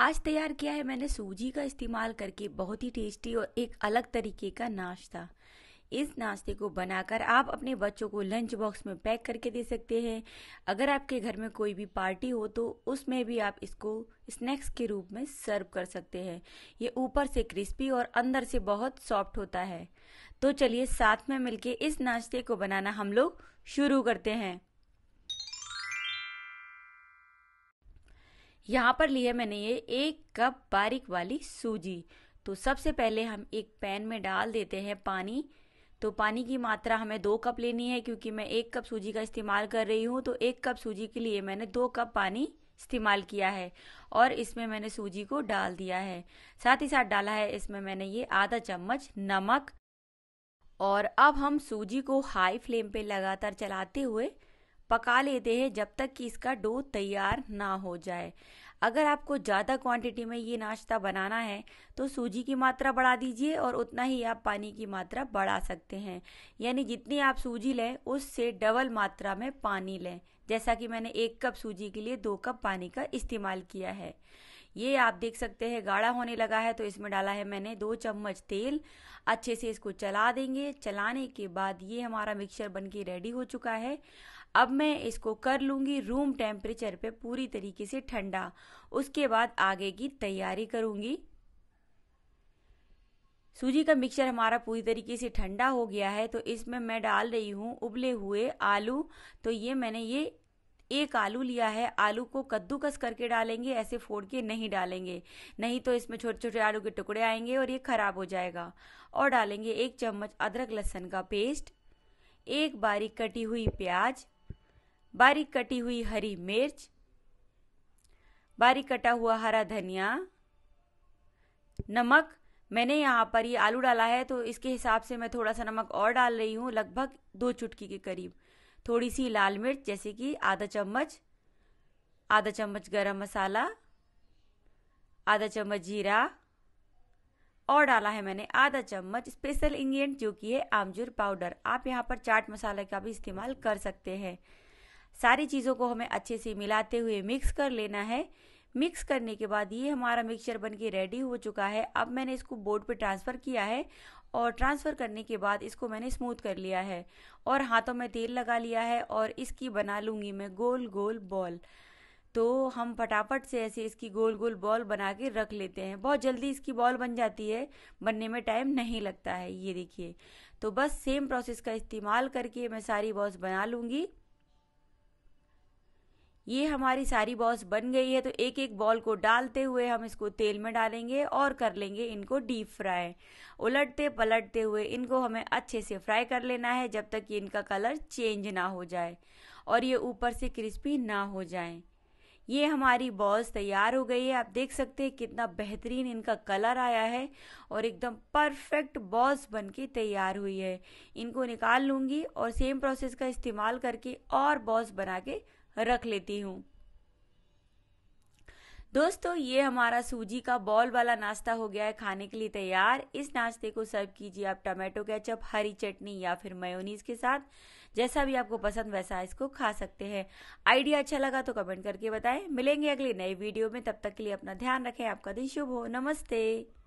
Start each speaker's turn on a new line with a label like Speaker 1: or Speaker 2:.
Speaker 1: आज तैयार किया है मैंने सूजी का इस्तेमाल करके बहुत ही टेस्टी और एक अलग तरीके का नाश्ता इस नाश्ते को बनाकर आप अपने बच्चों को लंच बॉक्स में पैक करके दे सकते हैं अगर आपके घर में कोई भी पार्टी हो तो उसमें भी आप इसको स्नैक्स के रूप में सर्व कर सकते हैं ये ऊपर से क्रिस्पी और अंदर से बहुत सॉफ्ट होता है तो चलिए साथ में मिलके इस नाश्ते को बनाना हम लोग शुरू करते हैं यहाँ पर है मैंने ये एक कप बारीक वाली सूजी तो सबसे पहले हम एक पैन में डाल देते हैं पानी तो पानी की मात्रा हमें दो कप लेनी है क्योंकि मैं एक कप सूजी का इस्तेमाल कर रही हूँ तो एक कप सूजी के लिए मैंने दो कप पानी इस्तेमाल किया है और इसमें मैंने सूजी को डाल दिया है साथ ही साथ डाला है इसमें मैंने ये आधा चम्मच नमक और अब हम सूजी को हाई फ्लेम पे लगातार चलाते हुए पका लेते हैं जब तक कि इसका डो तैयार ना हो जाए अगर आपको ज़्यादा क्वांटिटी में ये नाश्ता बनाना है तो सूजी की मात्रा बढ़ा दीजिए और उतना ही आप पानी की मात्रा बढ़ा सकते हैं यानी जितनी आप सूजी लें उससे डबल मात्रा में पानी लें जैसा कि मैंने एक कप सूजी के लिए दो कप पानी का इस्तेमाल किया है ये आप देख सकते हैं गाढ़ा होने लगा है तो इसमें डाला है मैंने दो चम्मच तेल अच्छे से इसको चला देंगे चलाने के बाद ये हमारा मिक्सचर बन के रेडी हो चुका है अब मैं इसको कर लूँगी रूम टेम्परेचर पे पूरी तरीके से ठंडा उसके बाद आगे की तैयारी करूँगी सूजी का मिक्सचर हमारा पूरी तरीके से ठंडा हो गया है तो इसमें मैं डाल रही हूँ उबले हुए आलू तो ये मैंने ये एक आलू लिया है आलू को कद्दूकस करके डालेंगे ऐसे फोड़ के नहीं डालेंगे नहीं तो इसमें छोटे छोटे आलू के टुकड़े आएंगे और ये खराब हो जाएगा और डालेंगे एक चम्मच अदरक लहसन का पेस्ट एक बारीक कटी हुई प्याज बारीक कटी हुई हरी मिर्च बारीक कटा हुआ हरा धनिया नमक मैंने यहाँ पर ये आलू डाला है तो इसके हिसाब से मैं थोड़ा सा नमक और डाल रही हूँ लगभग दो चुटकी के करीब थोड़ी सी लाल मिर्च जैसे कि आधा चम्मच आधा चम्मच गरम मसाला आधा चम्मच जीरा और डाला है मैंने आधा चम्मच स्पेशल इंग्रेडिएंट जो कि है आमजूर पाउडर आप यहाँ पर चाट मसाला का भी इस्तेमाल कर सकते हैं सारी चीज़ों को हमें अच्छे से मिलाते हुए मिक्स कर लेना है मिक्स करने के बाद ये हमारा मिक्सचर बन के रेडी हो चुका है अब मैंने इसको बोर्ड पे ट्रांसफ़र किया है और ट्रांसफ़र करने के बाद इसको मैंने स्मूथ कर लिया है और हाथों में तेल लगा लिया है और इसकी बना लूँगी मैं गोल गोल बॉल तो हम फटाफट से ऐसे इसकी गोल गोल बॉल बना के रख लेते हैं बहुत जल्दी इसकी बॉल बन जाती है बनने में टाइम नहीं लगता है ये देखिए तो बस सेम प्रोसेस का इस्तेमाल करके मैं सारी बॉल्स बना लूँगी ये हमारी सारी बॉल्स बन गई है तो एक एक बॉल को डालते हुए हम इसको तेल में डालेंगे और कर लेंगे इनको डीप फ्राई उलटते पलटते हुए इनको हमें अच्छे से फ्राई कर लेना है जब तक कि इनका कलर चेंज ना हो जाए और ये ऊपर से क्रिस्पी ना हो जाए ये हमारी बॉल्स तैयार हो गई है आप देख सकते हैं कितना बेहतरीन इनका कलर आया है और एकदम परफेक्ट बॉल्स के तैयार हुई है इनको निकाल लूँगी और सेम प्रोसेस का इस्तेमाल करके और बॉल्स बना के रख लेती हूँ दोस्तों ये हमारा सूजी का बॉल वाला नाश्ता हो गया है खाने के लिए तैयार इस नाश्ते को सर्व कीजिए आप टमाटो केचप हरी चटनी या फिर मयोनीज के साथ जैसा भी आपको पसंद वैसा इसको खा सकते हैं आइडिया अच्छा लगा तो कमेंट करके बताएं मिलेंगे अगले नए वीडियो में तब तक के लिए अपना ध्यान रखें आपका दिन शुभ हो नमस्ते